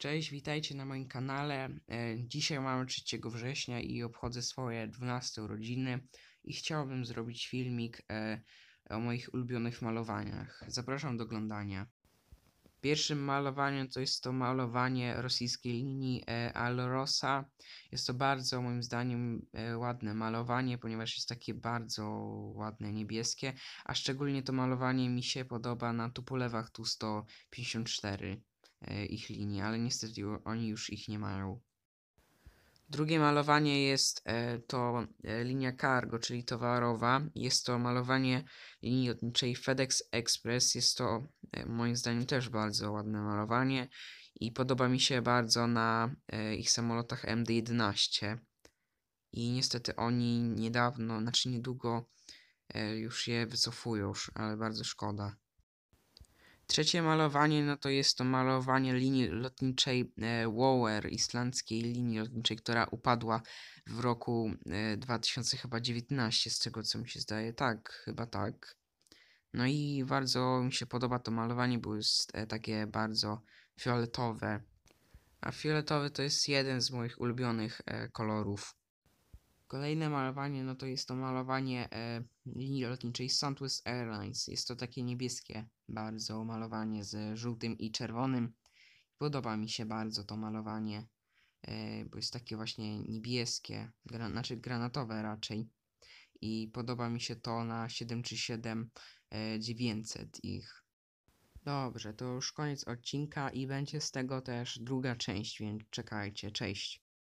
Cześć, witajcie na moim kanale. E, dzisiaj mamy 3 września i obchodzę swoje 12 urodziny i chciałbym zrobić filmik e, o moich ulubionych malowaniach. Zapraszam do oglądania. Pierwszym malowaniem to jest to malowanie rosyjskiej linii e, Alrosa. Jest to bardzo moim zdaniem ładne malowanie, ponieważ jest takie bardzo ładne niebieskie, a szczególnie to malowanie mi się podoba na Tupolewach Tu 154. E, ich linii, ale niestety oni już ich nie mają. Drugie malowanie jest e, to e, linia cargo, czyli towarowa. Jest to malowanie linii lotniczej FedEx Express. Jest to moim zdaniem też bardzo ładne malowanie i podoba mi się bardzo na ich samolotach MD-11. I niestety oni niedawno, znaczy niedługo już je wycofują, ale bardzo szkoda. Trzecie malowanie, no to jest to malowanie linii lotniczej e, Wower, islandzkiej linii lotniczej, która upadła w roku 2019, e, z tego co mi się zdaje. Tak, chyba tak. No i bardzo mi się podoba to malowanie, bo jest e, takie bardzo fioletowe. A fioletowy to jest jeden z moich ulubionych kolorów. Kolejne malowanie, no to jest to malowanie e, linii lotniczej Southwest Airlines. Jest to takie niebieskie bardzo malowanie z żółtym i czerwonym. Podoba mi się bardzo to malowanie, e, bo jest takie właśnie niebieskie, gra, znaczy granatowe raczej. I podoba mi się to na 737 e, 900 ich. Dobrze, to już koniec odcinka i będzie z tego też druga część, więc czekajcie, cześć.